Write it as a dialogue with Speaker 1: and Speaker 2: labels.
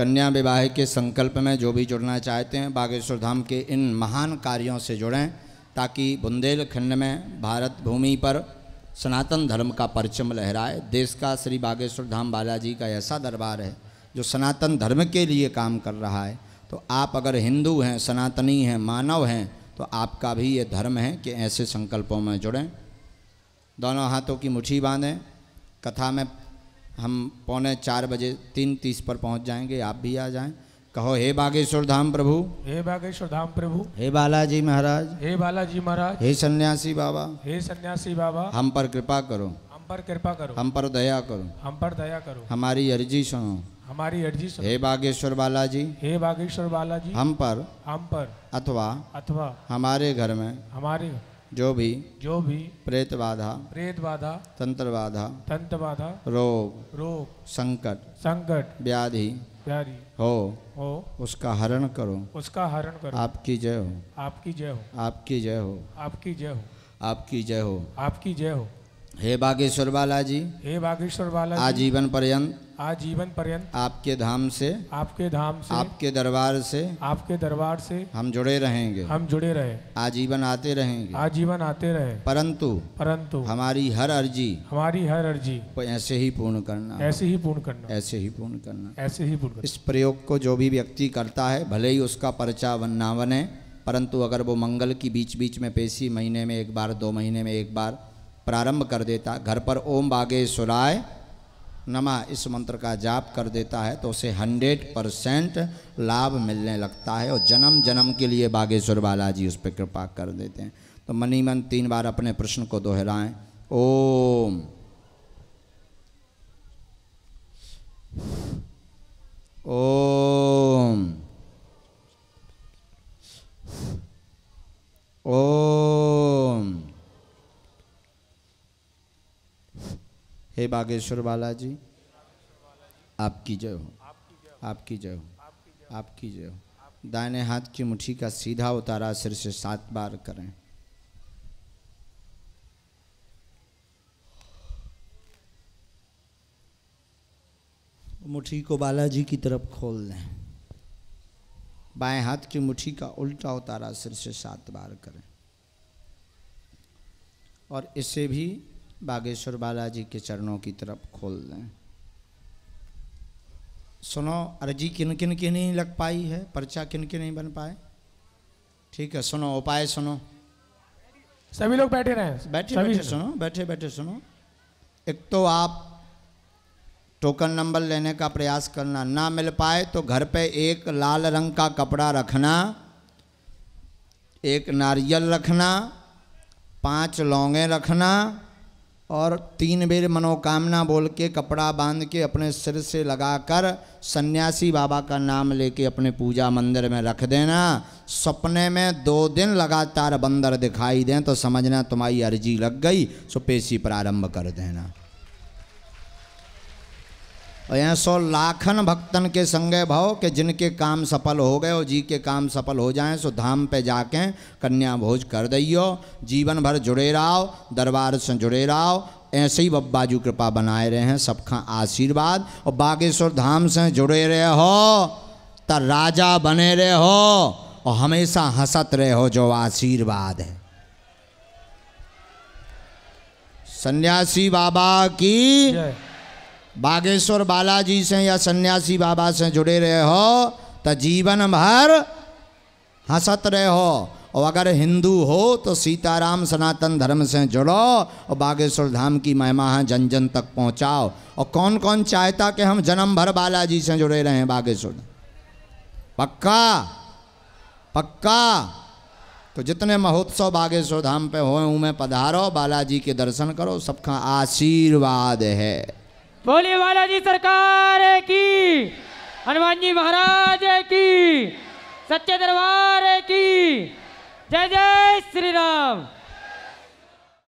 Speaker 1: कन्या विवाह के संकल्प में जो भी जुड़ना चाहते हैं बागेश्वर धाम के इन महान कार्यों से जुड़ें ताकि बुंदेलखंड में भारत भूमि पर सनातन धर्म का परचम लहराए देश का श्री बागेश्वर धाम बालाजी का ऐसा दरबार है जो सनातन धर्म के लिए काम कर रहा है तो आप अगर हिंदू हैं सनातनी हैं मानव हैं तो आपका भी ये धर्म है कि ऐसे संकल्पों में जुड़ें दोनों हाथों की मुठ्ठी बांधें कथा में हम पौने चार बजे तीन तीस पर पहुंच जाएंगे आप भी आ जाएं कहो हे बागेश्वर धाम प्रभु
Speaker 2: हे बागेश्वर धाम प्रभु
Speaker 1: हे बालाजी महाराज
Speaker 2: हे बालाजी महाराज
Speaker 1: हे सन्यासी बाबा
Speaker 2: हे सन्यासी बाबा
Speaker 1: हम पर कृपा करो
Speaker 2: हम पर कृपा करो हम
Speaker 1: पर दया करो हम पर दया करो हमारी अर्जी सुनो
Speaker 2: हमारी अर्जी सुनो हे
Speaker 1: बागेश्वर बालाजी हे बागेश्वर बालाजी हम पर हम पर अथवा अथवा हमारे घर में हमारे जो भी जो भी प्रेत बाधा प्रेत बाधा तंत्र बाधा तंत्र बाधा रोग रोग संकट संकट व्याधि व्याधि हो हो उसका हरण करो उसका हरण करो आपकी जय हो आपकी जय हो आपकी जय हो आपकी जय हो आपकी जय हो
Speaker 2: आपकी जय हो
Speaker 1: हे बागेश्वर बाला जी
Speaker 2: हे बागेश्वर बाला आजीवन पर्यंत आजीवन पर्यंत
Speaker 1: आपके धाम से आपके धाम से आपके दरबार से आपके दरबार से हम जुड़े रहेंगे हम जुड़े रहे आजीवन आते रहेंगे आजीवन आते रहे परंतु परंतु हमारी हर अर्जी हमारी हर अर्जी ऐसे ही पूर्ण करना ऐसे ही पूर्ण करना ऐसे ही पूर्ण करना ऐसे ही पूर्ण इस प्रयोग को जो भी व्यक्ति करता है भले ही उसका पर्चा ना बने परंतु अगर वो मंगल की बीच बीच में पेशी महीने में एक बार दो महीने में एक बार प्रारंभ कर देता घर पर ओम बागे सुराय नमा इस मंत्र का जाप कर देता है तो उसे हंड्रेड परसेंट लाभ मिलने लगता है और जन्म जन्म के लिए बागेश्वर बालाजी उस पर कृपा कर देते हैं तो मनी मन तीन बार अपने प्रश्न को दोहराएं ओम हे बागेश्वर बालाजी आपकी जय हो आपकी जय हो आपकी जय हो दाहिने हाथ की मुट्ठी का सीधा उतारा सिर से सात बार करें मुट्ठी को बालाजी की तरफ खोल दें बाएं हाथ की मुट्ठी का उल्टा उतारा सिर से सात बार करें और इसे भी बागेश्वर बालाजी के चरणों की तरफ खोल दें सुनो अर्जी किन किन की नहीं लग पाई है पर्चा किन की नहीं बन पाए ठीक है सुनो उपाय सुनो सभी लोग बैठे रहे बैठे बैठे सुनो बैठे बैठे सुनो एक तो आप टोकन नंबर लेने का प्रयास करना ना मिल पाए तो घर पे एक लाल रंग का कपड़ा रखना एक नारियल रखना पांच लौंगे रखना और तीन बेर मनोकामना बोल के कपड़ा बांध के अपने सिर से लगाकर सन्यासी बाबा का नाम लेके अपने पूजा मंदिर में रख देना सपने में दो दिन लगातार बंदर दिखाई दें तो समझना तुम्हारी अर्जी लग गई सो पेशी प्रारंभ कर देना और यहाँ सौ लाखन भक्तन के संगे भाव के जिनके काम सफल हो गए और जी के काम सफल हो जाएं सो धाम पे जाके कन्या भोज कर दियो जीवन भर जुड़े रहो दरबार से जुड़े रहो ऐसे ही बब्बाजू कृपा बनाए रहे हैं सबका आशीर्वाद और बागेश्वर धाम से जुड़े रहे हो त राजा बने रहे हो और हमेशा हंसत रहे हो जो आशीर्वाद है सन्यासी बाबा की बागेश्वर बालाजी से या सन्यासी बाबा से जुड़े रहे हो तो जीवन भर हंसत रहे हो और अगर हिंदू हो तो सीताराम सनातन धर्म से जुड़ो और बागेश्वर धाम की महिमा है जन जन तक पहुंचाओ और कौन कौन चाहता कि हम जन्म भर बालाजी से जुड़े रहें बागेश्वर पक्का पक्का तो जितने महोत्सव बागेश्वर धाम पे हो मैं पधारो बालाजी के दर्शन करो सबका आशीर्वाद है
Speaker 2: बोले जी सरकार की हनुमान जी महाराज की सच्चे दरबार की जय जय श्री राम